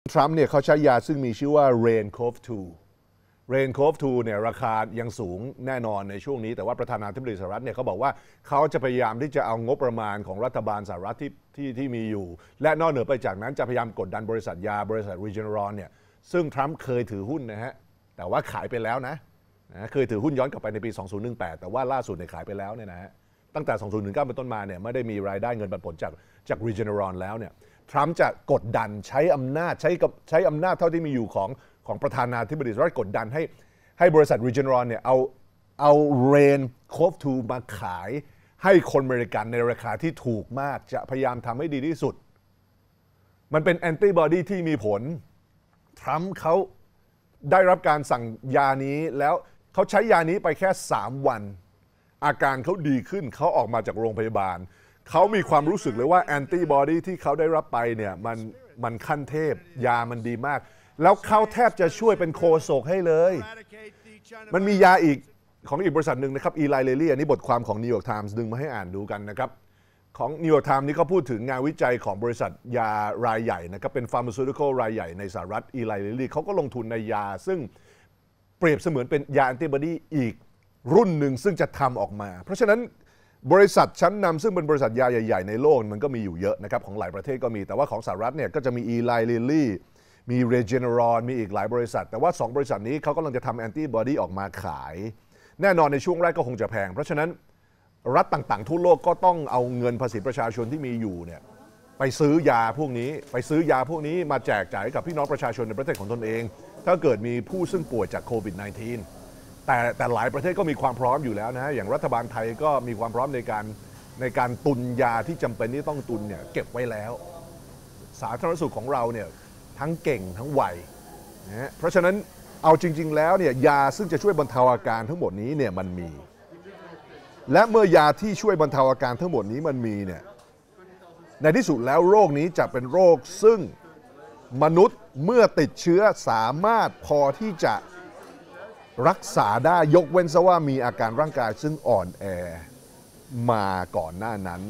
ทรัมป์เนี่ยเขาใช้ยาซึ่งมีชื่อว่า Rain Cove 2 Rain Cove 2เนี่ยราคายังสูงแน่นอนในช่วงนี้ แต่ว่าประธานาธิบดีสหรัฐเนี่ยเขาบอกว่าเขาจะพยายามที่จะเอางบประมาณของรัฐบาลสหรัฐที่ที่ที่มีอยู่ และนอกเหนือไปจากนั้นจะพยายามกดดันบริษัทยาบริษัท Regeneron เนี่ยซึ่งทรัมป์เคยถือหุ้นนะฮะแต่ว่าขายไปแล้วนะนะเคยถือหุ้นย้อนกลับไปในปี 2018แต่ว่าล่าสุดเนี่ยขายไปแล้วเนี่ยนะฮะตั้งแต่ 2019 เป็นต้นมาเนี่ยไม่ได้มีรายได้เงินปันผลจากจากีเจเนอรอนแล้วเนี่ยทรัมป์จะกดดันใช้อำนาจใช้กับใช้อำนาจเท่าที่มีอยู่ของของประธานาธิบดีสหรัฐกดดันให้ให้บริษัทีเจเนอรอนเนี่ยเอาเอาเรนโคฟทูมาขาย ให้คนอเมริกันในราคาที่ถูกมากจะพยายามทำให้ดีที่สุด มันเป็นแอนติบอดีที่มีผล ทรัมป์เขาได้รับการสั่งยานี้แล้วเขาใช้ยานี้ไปแค่ 3 วันอาการเขาดีขึ้นเขาออกมาจากโรงพยาบาล เขามีความรู้สึกเลยว่าแอนติบอดีที่เขาได้รับไปเนี่ยมันมันขั้นเทพยามันดีมาก แล้วเขาแทบจะช่วยเป็นโคโศกให้เลย มันมียาอีกของอีกบริษัทหนึ่งนะครับอีไลเลลี่อันนี้บทความของนิวยอร์กไทมส์ดึงมาให้อ่านดูกันนะครับ ของนิวยอร์กไทม์นี่ขาพูดถึงงานวิจัยของบริษัทยารายใหญ่นะครับเป็นฟาร์มาซูติคอลรายใหญ่ในสหรัฐอีไลเลลี่เขาก็ลงทุนในยา ซึ่งเปรียบเสมือนเป็นยาแอนติบอดีอีกรุ่นหนึ่งซึ่งจะทำออกมา เพราะฉะนั้นบริษัทชั้นนำซึ่งเป็นบริษัทยาใหญ่ๆ ในโลกมันก็มีอยู่เยอะนะครับของหลายประเทศก็มี แต่ว่าของสหรัฐเนี่ยก็จะมีอีไลลิลลี่มีเรเจเนรอนมีอีกหลายบริษัท แต่ว่า 2 บริษัทนี้เขากำลังจะทำแอนติบอดีออกมาขาย แน่นอนในช่วงแรกก็คงจะแพง เพราะฉะนั้นรัฐต่างๆ ทั่วโลกก็ต้องเอาเงินภาษีประชาชนที่มีอยู่เนี่ยไปซื้อยาพวกนี้ ไปซื้อยาพวกนี้มาแจกจ่ายกับพี่น้องประชาชนในประเทศของตนเองถ้าเกิดมีผู้ซึ่งป่วยจากโควิด -19 แต่แต่หลายประเทศก็มีความพร้อมอยู่แล้วนะฮะอย่างรัฐบาลไทยก็มีความพร้อมในการในการตุนยาที่จำเป็นที่ต้องตุนเนี่ยเก็บไว้แล้ว สาธารณสุขของเราเนี่ยทั้งเก่งทั้งไวนะเพราะฉะนั้นเอาจริง ๆ แล้วเนี่ยยาซึ่งจะช่วยบรรเทาอาการทั้งหมดนี้เนี่ยมันมี และเมื่อยาที่ช่วยบรรเทาอาการทั้งหมดนี้มันมีเนี่ยในที่สุดแล้วโรคนี้จะเป็นโรคซึ่งมนุษย์เมื่อติดเชื้อสามารถพอที่จะรักษาได้ยกเว้นซะว่ามีอาการร่างกาย ซึ่งอ่อนแอ มาก่อนหน้านั้น